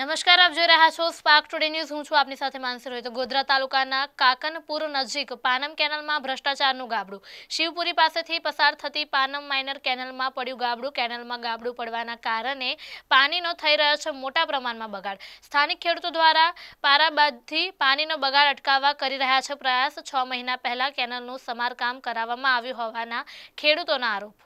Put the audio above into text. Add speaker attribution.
Speaker 1: નમસ્કાર, આપ જોઈ રહ્યા છો સ્પાર્ક ટુડે ન્યૂઝ હું છું આપની સાથે માનસરોય તો ગોદરા તાલુકાના કાકનપુર નજીક પાનમ કેનાલમાં ભ્રષ્ટાચારનો ગાબડુ. શિવપુરી પાસેથી પસાર થતી પાનમ માઈનર કેનાલમાં પડ્યો ગાબડુ, કેનાલમાં ગાબડુ પડવાના કારણે પાણીનો થઈ રહ્યો છે મોટા પ્રમાણમાં બગાડ. સ્થાનિક ખેડૂતો દ્વારા આરા બાદથી પાણીનો બગાડ અટકાવવા કરી રહ્યા છે પ્રયાસ. 6 મહિના પહેલા કેનાલનું સમારકામ કરાવવામાં આવ્યું હોવાના ખેડૂતોના આરોપ.